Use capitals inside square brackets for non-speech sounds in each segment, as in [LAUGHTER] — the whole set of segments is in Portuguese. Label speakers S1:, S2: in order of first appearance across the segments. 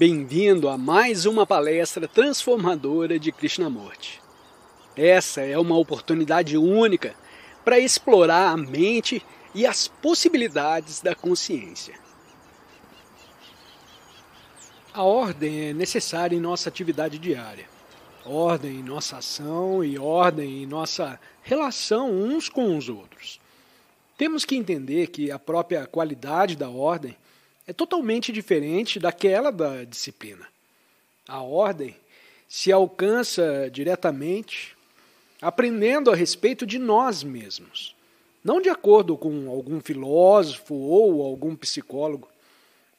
S1: Bem-vindo a mais uma palestra transformadora de Krishnamurti. Essa é uma oportunidade única para explorar a mente e as possibilidades da consciência. A ordem é necessária em nossa atividade diária. Ordem em nossa ação e ordem em nossa relação uns com os outros. Temos que entender que a própria qualidade da ordem é totalmente diferente daquela da disciplina. A ordem se alcança diretamente aprendendo a respeito de nós mesmos, não de acordo com algum filósofo ou algum psicólogo.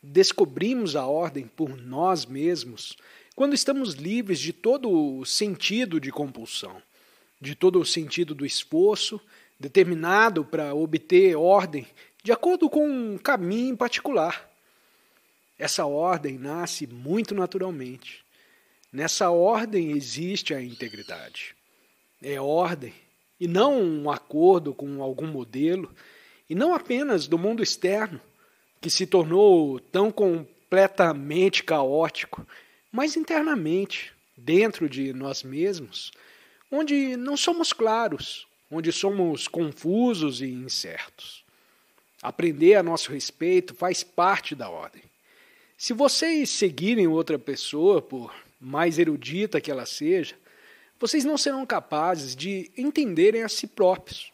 S1: Descobrimos a ordem por nós mesmos quando estamos livres de todo o sentido de compulsão, de todo o sentido do esforço determinado para obter ordem de acordo com um caminho em particular. Essa ordem nasce muito naturalmente. Nessa ordem existe a integridade. É ordem, e não um acordo com algum modelo, e não apenas do mundo externo, que se tornou tão completamente caótico, mas internamente, dentro de nós mesmos, onde não somos claros, onde somos confusos e incertos. Aprender a nosso respeito faz parte da ordem. Se vocês seguirem outra pessoa, por mais erudita que ela seja, vocês não serão capazes de entenderem a si próprios.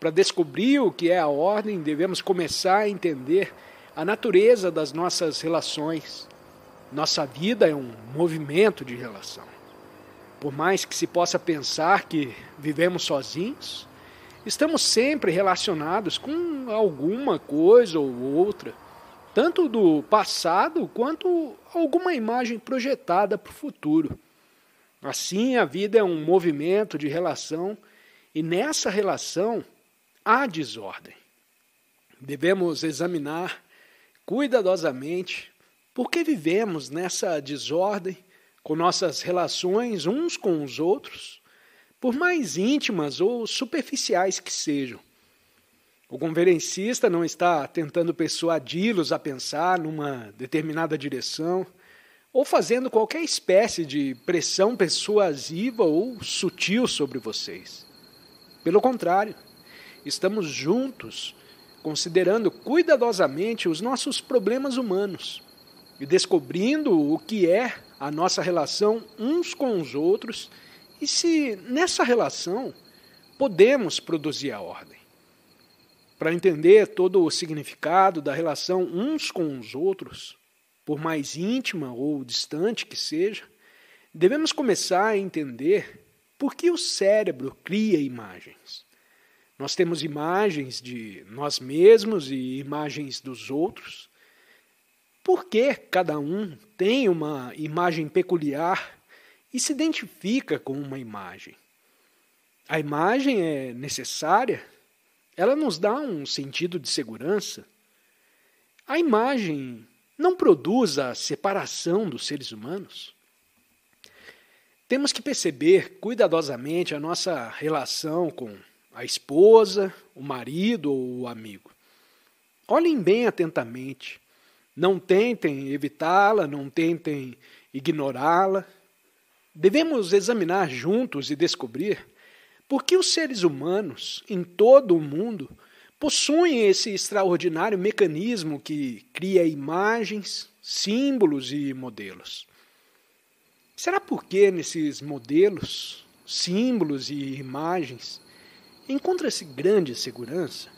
S1: Para descobrir o que é a ordem, devemos começar a entender a natureza das nossas relações. Nossa vida é um movimento de relação. Por mais que se possa pensar que vivemos sozinhos, estamos sempre relacionados com alguma coisa ou outra tanto do passado quanto alguma imagem projetada para o futuro. Assim, a vida é um movimento de relação e nessa relação há desordem. Devemos examinar cuidadosamente por que vivemos nessa desordem com nossas relações uns com os outros, por mais íntimas ou superficiais que sejam. O conferencista não está tentando persuadi-los a pensar numa determinada direção ou fazendo qualquer espécie de pressão persuasiva ou sutil sobre vocês. Pelo contrário, estamos juntos considerando cuidadosamente os nossos problemas humanos e descobrindo o que é a nossa relação uns com os outros e se nessa relação podemos produzir a ordem para entender todo o significado da relação uns com os outros, por mais íntima ou distante que seja, devemos começar a entender por que o cérebro cria imagens. Nós temos imagens de nós mesmos e imagens dos outros. Por que cada um tem uma imagem peculiar e se identifica com uma imagem? A imagem é necessária ela nos dá um sentido de segurança. A imagem não produz a separação dos seres humanos. Temos que perceber cuidadosamente a nossa relação com a esposa, o marido ou o amigo. Olhem bem atentamente. Não tentem evitá-la, não tentem ignorá-la. Devemos examinar juntos e descobrir por que os seres humanos, em todo o mundo, possuem esse extraordinário mecanismo que cria imagens, símbolos e modelos? Será porque nesses modelos, símbolos e imagens encontra-se grande segurança?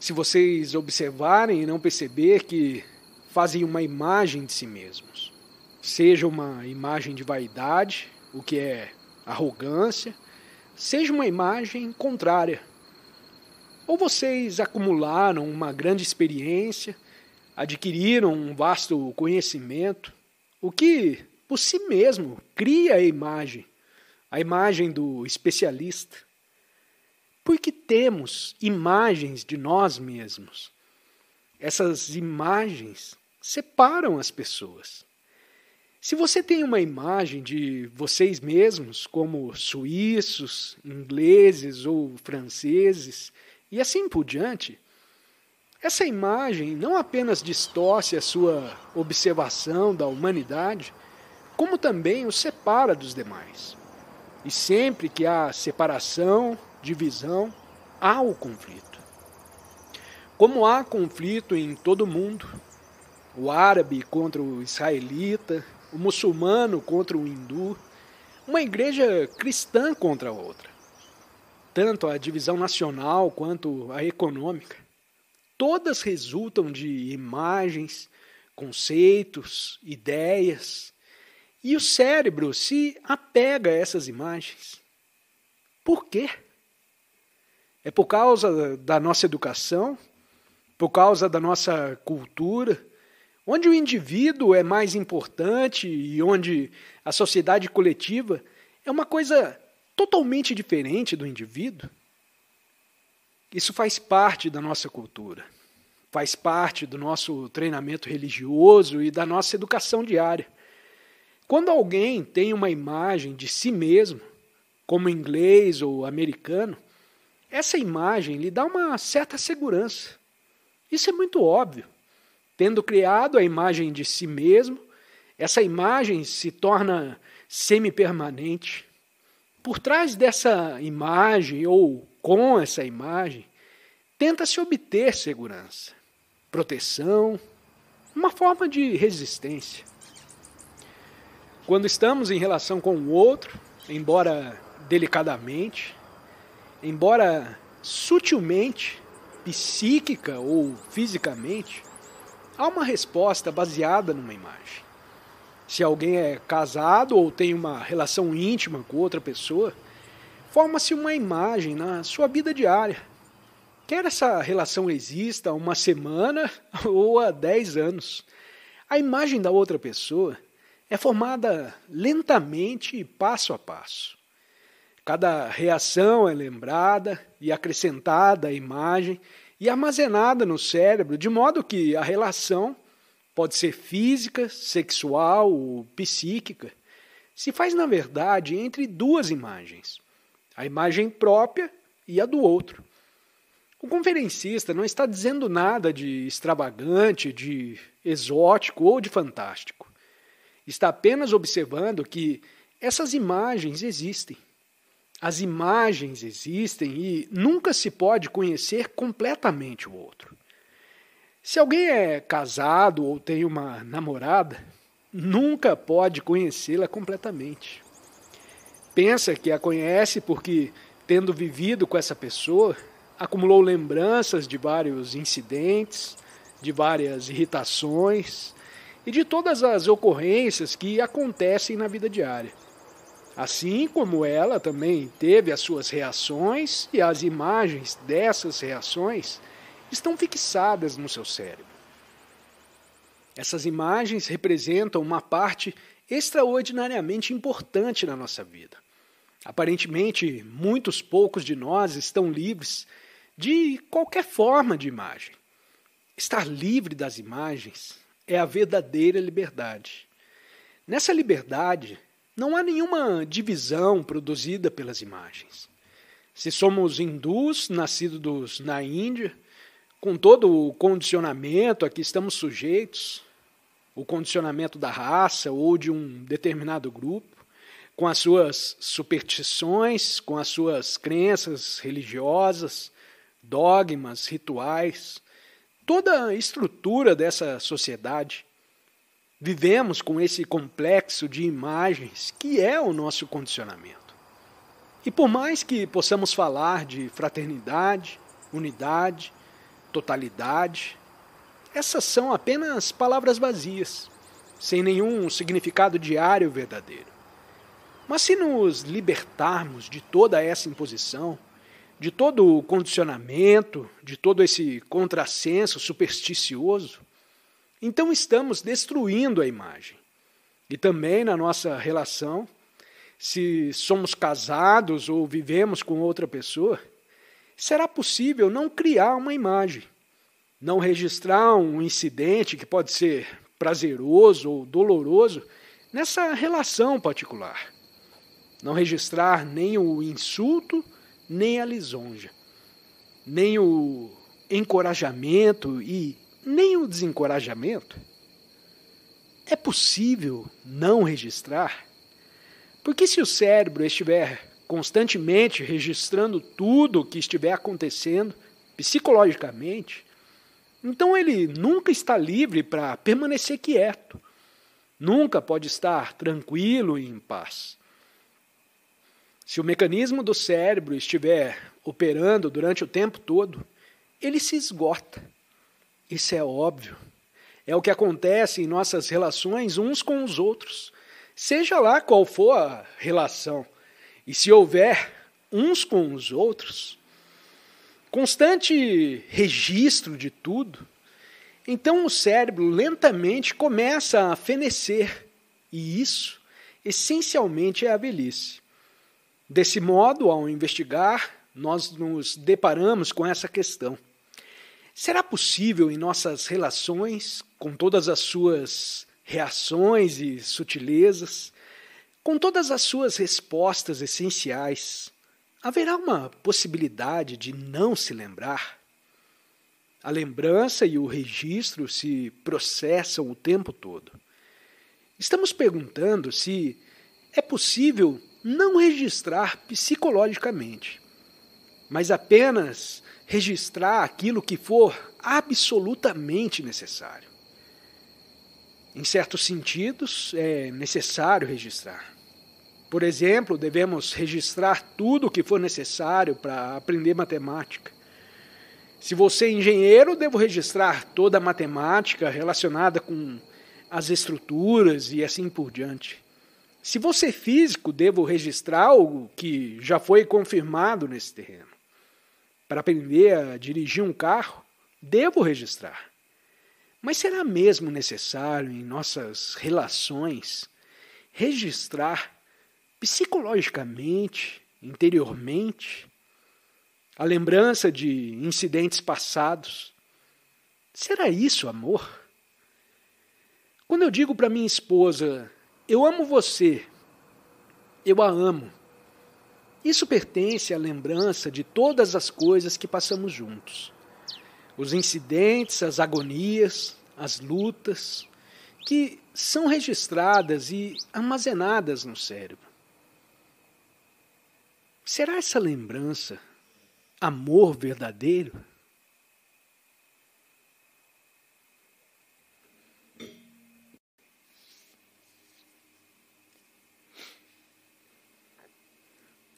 S1: Se vocês observarem e não perceber que fazem uma imagem de si mesmos, seja uma imagem de vaidade, o que é arrogância, seja uma imagem contrária. Ou vocês acumularam uma grande experiência, adquiriram um vasto conhecimento, o que por si mesmo cria a imagem, a imagem do especialista. Porque temos imagens de nós mesmos. Essas imagens separam as pessoas. Se você tem uma imagem de vocês mesmos como suíços, ingleses ou franceses e assim por diante, essa imagem não apenas distorce a sua observação da humanidade, como também o separa dos demais. E sempre que há separação, divisão, há o conflito. Como há conflito em todo o mundo, o árabe contra o israelita, o muçulmano contra o hindu, uma igreja cristã contra a outra. Tanto a divisão nacional quanto a econômica. Todas resultam de imagens, conceitos, ideias. E o cérebro se apega a essas imagens. Por quê? É por causa da nossa educação? Por causa da nossa cultura? Onde o indivíduo é mais importante e onde a sociedade coletiva é uma coisa totalmente diferente do indivíduo. Isso faz parte da nossa cultura, faz parte do nosso treinamento religioso e da nossa educação diária. Quando alguém tem uma imagem de si mesmo, como inglês ou americano, essa imagem lhe dá uma certa segurança. Isso é muito óbvio tendo criado a imagem de si mesmo, essa imagem se torna semi-permanente. Por trás dessa imagem, ou com essa imagem, tenta-se obter segurança, proteção, uma forma de resistência. Quando estamos em relação com o outro, embora delicadamente, embora sutilmente, psíquica ou fisicamente, Há uma resposta baseada numa imagem. Se alguém é casado ou tem uma relação íntima com outra pessoa, forma-se uma imagem na sua vida diária. Quer essa relação exista há uma semana [LAUGHS] ou há dez anos, a imagem da outra pessoa é formada lentamente e passo a passo. Cada reação é lembrada e acrescentada à imagem e armazenada no cérebro, de modo que a relação pode ser física, sexual ou psíquica, se faz, na verdade, entre duas imagens, a imagem própria e a do outro. O conferencista não está dizendo nada de extravagante, de exótico ou de fantástico. Está apenas observando que essas imagens existem as imagens existem e nunca se pode conhecer completamente o outro. Se alguém é casado ou tem uma namorada, nunca pode conhecê-la completamente. Pensa que a conhece porque, tendo vivido com essa pessoa, acumulou lembranças de vários incidentes, de várias irritações e de todas as ocorrências que acontecem na vida diária. Assim como ela também teve as suas reações e as imagens dessas reações estão fixadas no seu cérebro. Essas imagens representam uma parte extraordinariamente importante na nossa vida. Aparentemente, muitos poucos de nós estão livres de qualquer forma de imagem. Estar livre das imagens é a verdadeira liberdade. Nessa liberdade, não há nenhuma divisão produzida pelas imagens. Se somos hindus, nascidos na Índia, com todo o condicionamento a que estamos sujeitos, o condicionamento da raça ou de um determinado grupo, com as suas superstições, com as suas crenças religiosas, dogmas, rituais, toda a estrutura dessa sociedade Vivemos com esse complexo de imagens que é o nosso condicionamento. E por mais que possamos falar de fraternidade, unidade, totalidade, essas são apenas palavras vazias, sem nenhum significado diário verdadeiro. Mas se nos libertarmos de toda essa imposição, de todo o condicionamento, de todo esse contrassenso supersticioso, então estamos destruindo a imagem. E também na nossa relação, se somos casados ou vivemos com outra pessoa, será possível não criar uma imagem, não registrar um incidente que pode ser prazeroso ou doloroso nessa relação particular. Não registrar nem o insulto, nem a lisonja, nem o encorajamento e nem o desencorajamento, é possível não registrar? Porque se o cérebro estiver constantemente registrando tudo o que estiver acontecendo psicologicamente, então ele nunca está livre para permanecer quieto, nunca pode estar tranquilo e em paz. Se o mecanismo do cérebro estiver operando durante o tempo todo, ele se esgota isso é óbvio. É o que acontece em nossas relações uns com os outros, seja lá qual for a relação. E se houver uns com os outros, constante registro de tudo, então o cérebro lentamente começa a fenecer, e isso essencialmente é a velhice. Desse modo, ao investigar, nós nos deparamos com essa questão. Será possível em nossas relações, com todas as suas reações e sutilezas, com todas as suas respostas essenciais, haverá uma possibilidade de não se lembrar? A lembrança e o registro se processam o tempo todo. Estamos perguntando se é possível não registrar psicologicamente, mas apenas registrar aquilo que for absolutamente necessário. Em certos sentidos, é necessário registrar. Por exemplo, devemos registrar tudo o que for necessário para aprender matemática. Se você é engenheiro, devo registrar toda a matemática relacionada com as estruturas e assim por diante. Se você é físico, devo registrar algo que já foi confirmado nesse terreno para aprender a dirigir um carro, devo registrar. Mas será mesmo necessário em nossas relações registrar psicologicamente, interiormente, a lembrança de incidentes passados? Será isso amor? Quando eu digo para minha esposa, eu amo você, eu a amo, isso pertence à lembrança de todas as coisas que passamos juntos. Os incidentes, as agonias, as lutas, que são registradas e armazenadas no cérebro. Será essa lembrança amor verdadeiro?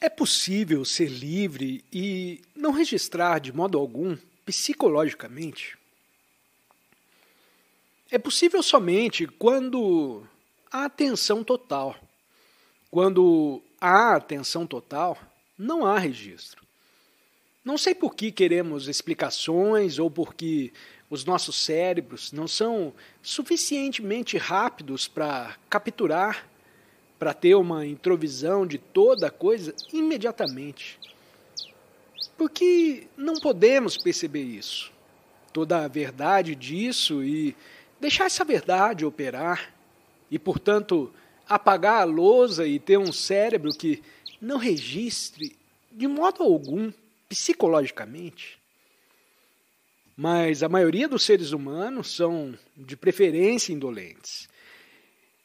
S1: É possível ser livre e não registrar de modo algum psicologicamente? É possível somente quando há atenção total. Quando há atenção total, não há registro. Não sei por que queremos explicações ou por que os nossos cérebros não são suficientemente rápidos para capturar para ter uma introvisão de toda a coisa imediatamente. Porque não podemos perceber isso, toda a verdade disso e deixar essa verdade operar e, portanto, apagar a lousa e ter um cérebro que não registre de modo algum psicologicamente. Mas a maioria dos seres humanos são, de preferência, indolentes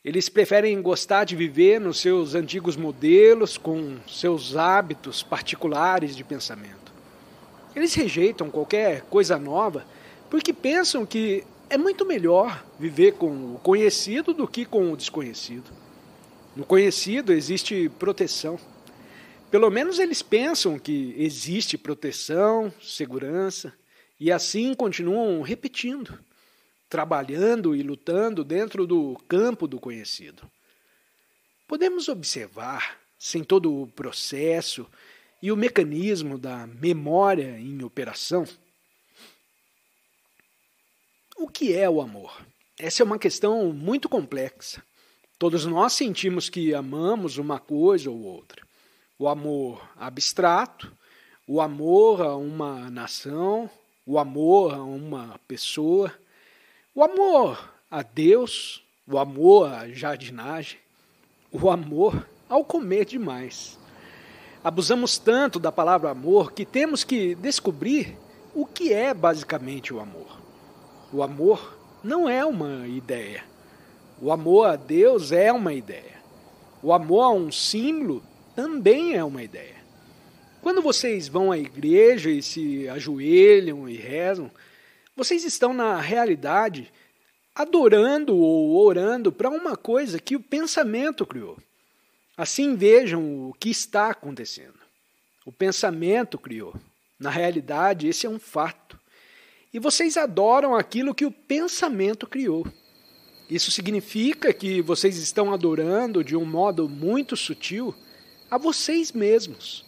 S1: eles preferem gostar de viver nos seus antigos modelos, com seus hábitos particulares de pensamento. Eles rejeitam qualquer coisa nova porque pensam que é muito melhor viver com o conhecido do que com o desconhecido. No conhecido existe proteção. Pelo menos eles pensam que existe proteção, segurança, e assim continuam repetindo trabalhando e lutando dentro do campo do conhecido. Podemos observar, sem todo o processo e o mecanismo da memória em operação, o que é o amor? Essa é uma questão muito complexa. Todos nós sentimos que amamos uma coisa ou outra. O amor abstrato, o amor a uma nação, o amor a uma pessoa, o amor a Deus, o amor à jardinagem, o amor ao comer demais. Abusamos tanto da palavra amor que temos que descobrir o que é basicamente o amor. O amor não é uma ideia. O amor a Deus é uma ideia. O amor a um símbolo também é uma ideia. Quando vocês vão à igreja e se ajoelham e rezam, vocês estão, na realidade, adorando ou orando para uma coisa que o pensamento criou. Assim vejam o que está acontecendo. O pensamento criou. Na realidade, esse é um fato. E vocês adoram aquilo que o pensamento criou. Isso significa que vocês estão adorando de um modo muito sutil a vocês mesmos.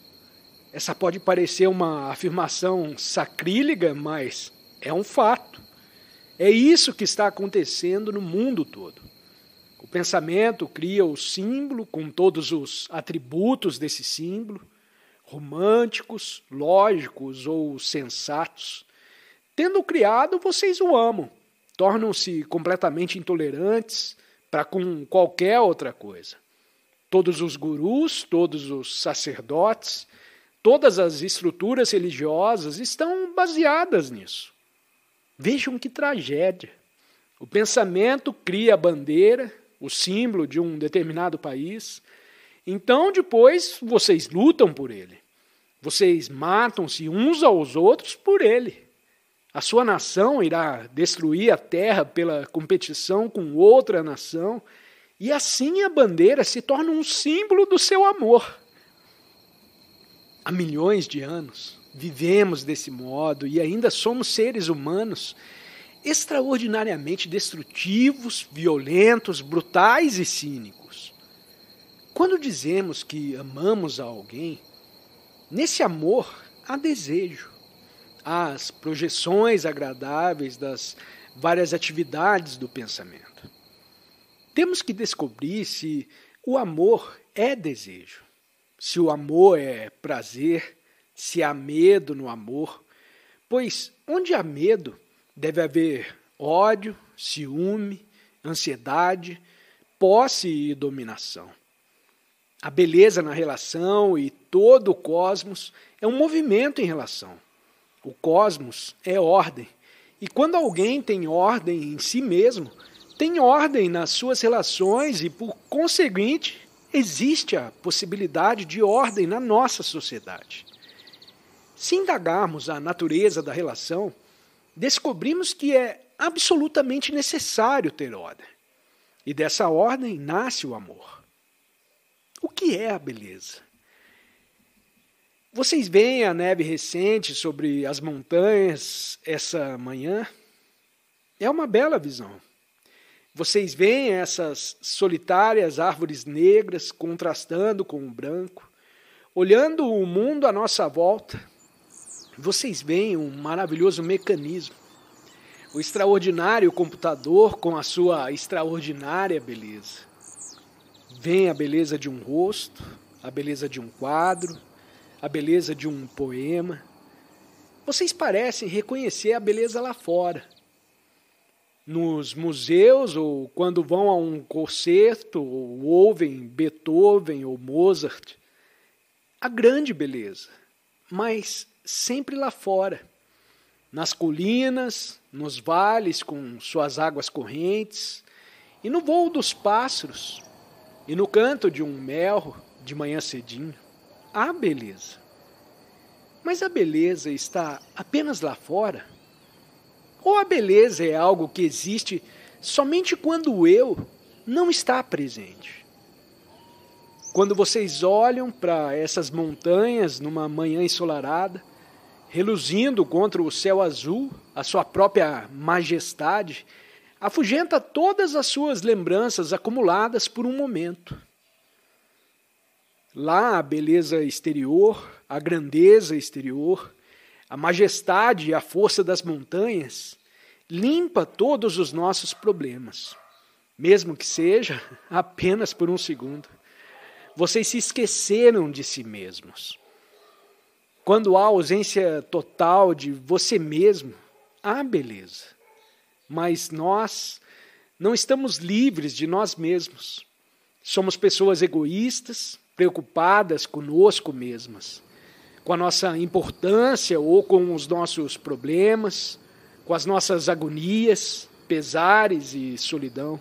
S1: Essa pode parecer uma afirmação sacrílega, mas é um fato. É isso que está acontecendo no mundo todo. O pensamento cria o símbolo com todos os atributos desse símbolo, românticos, lógicos ou sensatos. Tendo criado, vocês o amam, tornam-se completamente intolerantes para com qualquer outra coisa. Todos os gurus, todos os sacerdotes, todas as estruturas religiosas estão baseadas nisso. Vejam que tragédia. O pensamento cria a bandeira, o símbolo de um determinado país. Então, depois, vocês lutam por ele. Vocês matam-se uns aos outros por ele. A sua nação irá destruir a terra pela competição com outra nação. E assim a bandeira se torna um símbolo do seu amor. Há milhões de anos, vivemos desse modo e ainda somos seres humanos extraordinariamente destrutivos, violentos, brutais e cínicos. Quando dizemos que amamos a alguém, nesse amor há desejo, há as projeções agradáveis das várias atividades do pensamento. Temos que descobrir se o amor é desejo, se o amor é prazer, se há medo no amor. Pois onde há medo, deve haver ódio, ciúme, ansiedade, posse e dominação. A beleza na relação e todo o cosmos é um movimento em relação. O cosmos é ordem. E quando alguém tem ordem em si mesmo, tem ordem nas suas relações e, por conseguinte, existe a possibilidade de ordem na nossa sociedade. Se indagarmos a natureza da relação, descobrimos que é absolutamente necessário ter ordem. E dessa ordem nasce o amor. O que é a beleza? Vocês veem a neve recente sobre as montanhas essa manhã? É uma bela visão. Vocês veem essas solitárias árvores negras contrastando com o branco, olhando o mundo à nossa volta vocês veem um maravilhoso mecanismo. O extraordinário computador com a sua extraordinária beleza. Vem a beleza de um rosto, a beleza de um quadro, a beleza de um poema. Vocês parecem reconhecer a beleza lá fora. Nos museus, ou quando vão a um concerto, ou ouvem Beethoven ou Mozart. A grande beleza. Mas sempre lá fora, nas colinas, nos vales com suas águas correntes, e no voo dos pássaros, e no canto de um melro de manhã cedinho. Há beleza. Mas a beleza está apenas lá fora? Ou a beleza é algo que existe somente quando o eu não está presente? Quando vocês olham para essas montanhas numa manhã ensolarada, reluzindo contra o céu azul, a sua própria majestade, afugenta todas as suas lembranças acumuladas por um momento. Lá a beleza exterior, a grandeza exterior, a majestade e a força das montanhas limpa todos os nossos problemas, mesmo que seja [LAUGHS] apenas por um segundo. Vocês se esqueceram de si mesmos. Quando há ausência total de você mesmo, há beleza. Mas nós não estamos livres de nós mesmos. Somos pessoas egoístas, preocupadas conosco mesmas, com a nossa importância ou com os nossos problemas, com as nossas agonias, pesares e solidão.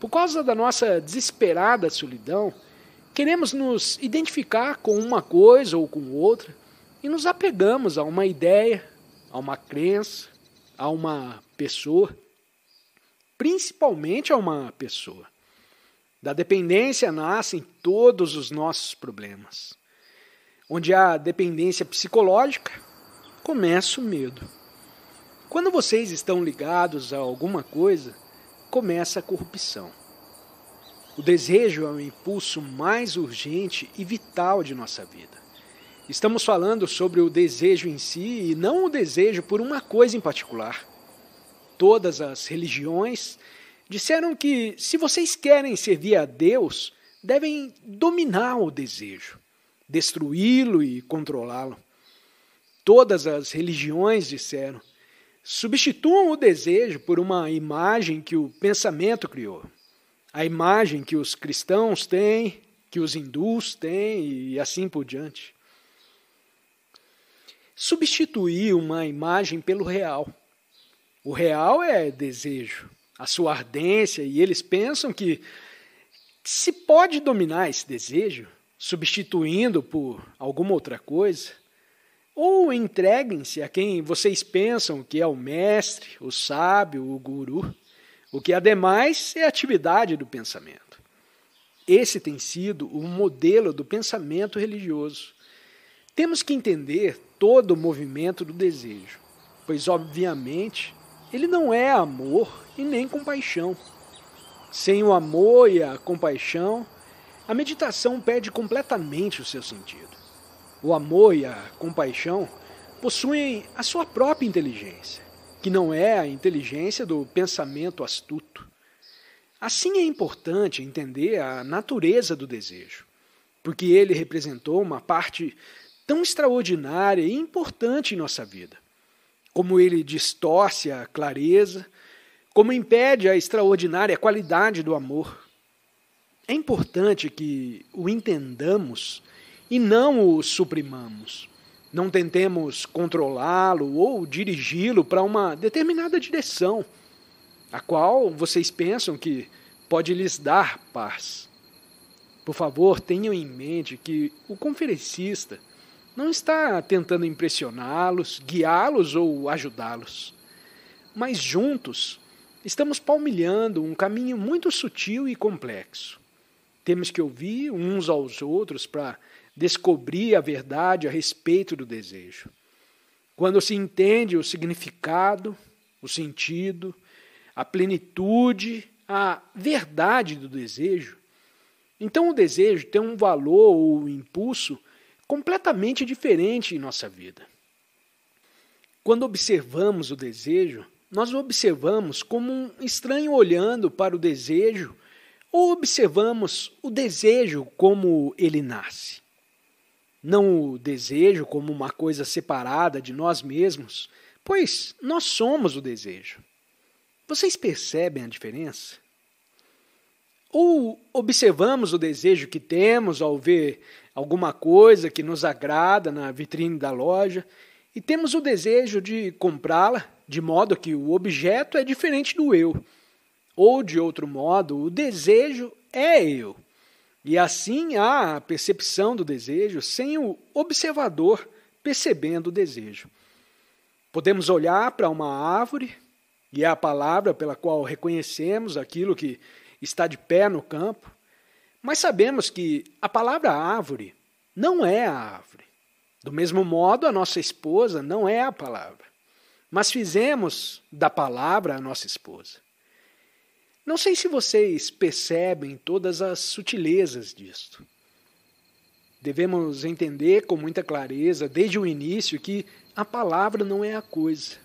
S1: Por causa da nossa desesperada solidão, Queremos nos identificar com uma coisa ou com outra e nos apegamos a uma ideia, a uma crença, a uma pessoa, principalmente a uma pessoa. Da dependência nascem todos os nossos problemas. Onde há dependência psicológica, começa o medo. Quando vocês estão ligados a alguma coisa, começa a corrupção. O desejo é o impulso mais urgente e vital de nossa vida. Estamos falando sobre o desejo em si e não o desejo por uma coisa em particular. Todas as religiões disseram que, se vocês querem servir a Deus, devem dominar o desejo, destruí-lo e controlá-lo. Todas as religiões disseram: substituam o desejo por uma imagem que o pensamento criou a imagem que os cristãos têm, que os hindus têm e assim por diante. Substituir uma imagem pelo real. O real é desejo, a sua ardência, e eles pensam que se pode dominar esse desejo, substituindo por alguma outra coisa, ou entreguem-se a quem vocês pensam que é o mestre, o sábio, o guru. O que há demais é a atividade do pensamento. Esse tem sido o modelo do pensamento religioso. Temos que entender todo o movimento do desejo, pois, obviamente, ele não é amor e nem compaixão. Sem o amor e a compaixão, a meditação perde completamente o seu sentido. O amor e a compaixão possuem a sua própria inteligência que não é a inteligência do pensamento astuto. Assim é importante entender a natureza do desejo, porque ele representou uma parte tão extraordinária e importante em nossa vida. Como ele distorce a clareza, como impede a extraordinária qualidade do amor. É importante que o entendamos e não o suprimamos. Não tentemos controlá-lo ou dirigi-lo para uma determinada direção, a qual vocês pensam que pode lhes dar paz. Por favor, tenham em mente que o conferencista não está tentando impressioná-los, guiá-los ou ajudá-los, mas juntos estamos palmilhando um caminho muito sutil e complexo. Temos que ouvir uns aos outros para descobrir a verdade a respeito do desejo. Quando se entende o significado, o sentido, a plenitude, a verdade do desejo, então o desejo tem um valor ou um impulso completamente diferente em nossa vida. Quando observamos o desejo, nós o observamos como um estranho olhando para o desejo ou observamos o desejo como ele nasce não o desejo como uma coisa separada de nós mesmos, pois nós somos o desejo. Vocês percebem a diferença? Ou observamos o desejo que temos ao ver alguma coisa que nos agrada na vitrine da loja e temos o desejo de comprá-la, de modo que o objeto é diferente do eu. Ou, de outro modo, o desejo é eu. E assim há a percepção do desejo sem o observador percebendo o desejo. Podemos olhar para uma árvore, e é a palavra pela qual reconhecemos aquilo que está de pé no campo, mas sabemos que a palavra árvore não é a árvore. Do mesmo modo, a nossa esposa não é a palavra, mas fizemos da palavra a nossa esposa. Não sei se vocês percebem todas as sutilezas disto. Devemos entender com muita clareza, desde o início, que a palavra não é a coisa.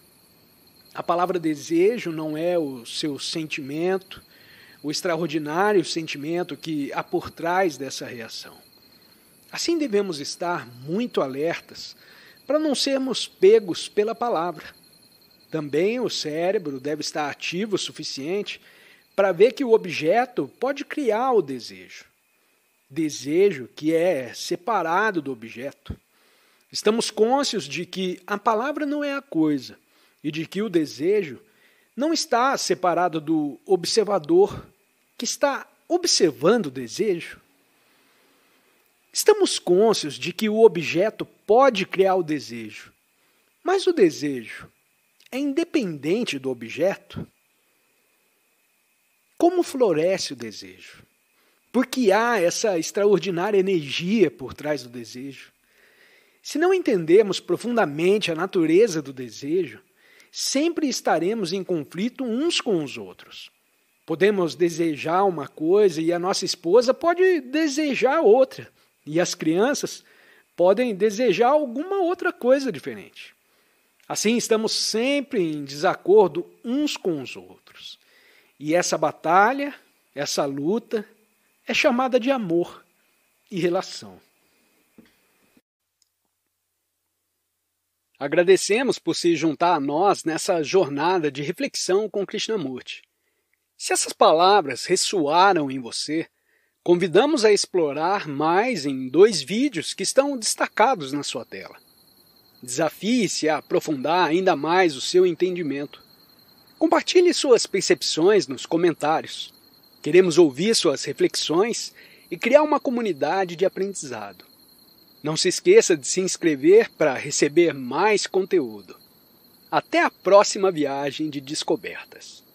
S1: A palavra desejo não é o seu sentimento, o extraordinário sentimento que há por trás dessa reação. Assim devemos estar muito alertas para não sermos pegos pela palavra. Também o cérebro deve estar ativo o suficiente para ver que o objeto pode criar o desejo. Desejo que é separado do objeto. Estamos cônscios de que a palavra não é a coisa e de que o desejo não está separado do observador que está observando o desejo. Estamos cônscios de que o objeto pode criar o desejo, mas o desejo é independente do objeto. Como floresce o desejo? Porque há essa extraordinária energia por trás do desejo. Se não entendermos profundamente a natureza do desejo, sempre estaremos em conflito uns com os outros. Podemos desejar uma coisa e a nossa esposa pode desejar outra, e as crianças podem desejar alguma outra coisa diferente. Assim, estamos sempre em desacordo uns com os outros. E essa batalha, essa luta, é chamada de amor e relação. Agradecemos por se juntar a nós nessa jornada de reflexão com Krishnamurti. Se essas palavras ressoaram em você, convidamos a explorar mais em dois vídeos que estão destacados na sua tela. Desafie-se a aprofundar ainda mais o seu entendimento. Compartilhe suas percepções nos comentários. Queremos ouvir suas reflexões e criar uma comunidade de aprendizado. Não se esqueça de se inscrever para receber mais conteúdo. Até a próxima viagem de descobertas!